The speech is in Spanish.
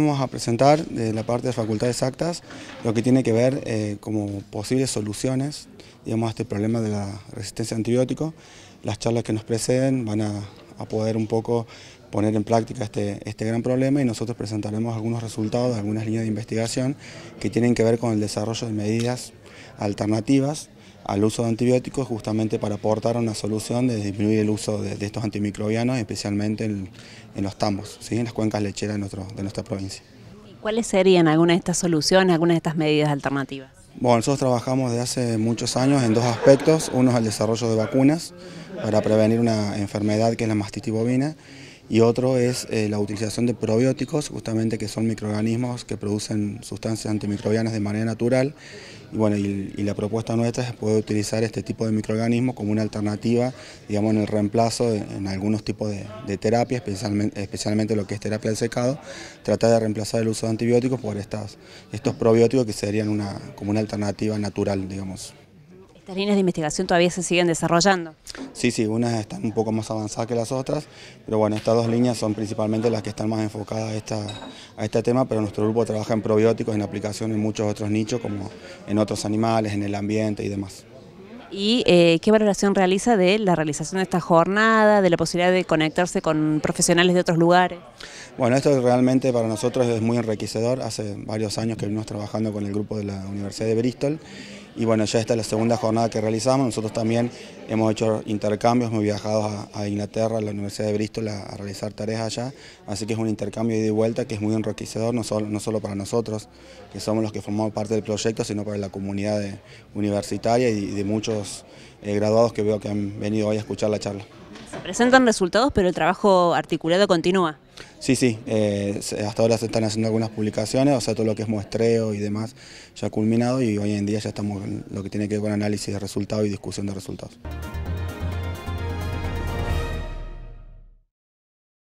Vamos a presentar de la parte de Facultades actas lo que tiene que ver eh, como posibles soluciones digamos, a este problema de la resistencia a antibióticos. Las charlas que nos preceden van a, poder un poco poner en práctica este, este, gran problema y nosotros presentaremos algunos resultados, algunas líneas de investigación que tienen que ver con el desarrollo de medidas alternativas al uso de antibióticos justamente para aportar una solución de disminuir el uso de, estos antimicrobianos, especialmente en, los tambos, en las cuencas lecheras de, de nuestra provincia. ¿Cuáles serían algunas de estas soluciones, algunas de estas medidas alternativas? Bueno, nosotros trabajamos desde hace muchos años en dos aspectos, uno es el desarrollo de vacunas para prevenir una enfermedad que es la mastitis bovina y otro es eh, la utilización de probióticos, justamente que son microorganismos que producen sustancias antimicrobianas de manera natural. Y bueno, y, la propuesta nuestra es poder utilizar este tipo de microorganismos como una alternativa, digamos, en el reemplazo en algunos tipos de, de terapias, especialmente, lo que es terapia del secado, tratar de reemplazar el uso de antibióticos por estas, estos probióticos que serían una, como una alternativa natural, digamos. Estas líneas de investigación todavía se siguen desarrollando. Sí, sí, unas están un poco más avanzadas que las otras, pero bueno, estas dos líneas son principalmente las que están más enfocadas a, este tema, pero nuestro grupo trabaja en probióticos, en aplicación en muchos otros nichos, como en otros animales, en el ambiente y demás. ¿Y eh, qué valoración realiza de la realización de esta jornada, de la posibilidad de conectarse con profesionales de otros lugares? Bueno, esto realmente para nosotros es muy enriquecedor. Hace varios años que venimos trabajando con el grupo de la Universidad de Bristol y bueno, ya esta es la segunda jornada que realizamos, nosotros también hemos hecho intercambios, hemos viajado a, Inglaterra, a la Universidad de Bristol a, realizar tareas allá, así que es un intercambio de vuelta que es muy enriquecedor, no solo, no para nosotros, que somos los que formamos parte del proyecto, sino para la comunidad universitaria y de, muchos eh, graduados que veo que han venido hoy a escuchar la charla. Se presentan resultados, pero el trabajo articulado continúa. Sí, sí, eh, hasta ahora se están haciendo algunas publicaciones, o sea, todo lo que es muestreo y demás ya ha culminado y hoy en día ya estamos en lo que tiene que ver con análisis de resultados y discusión de resultados.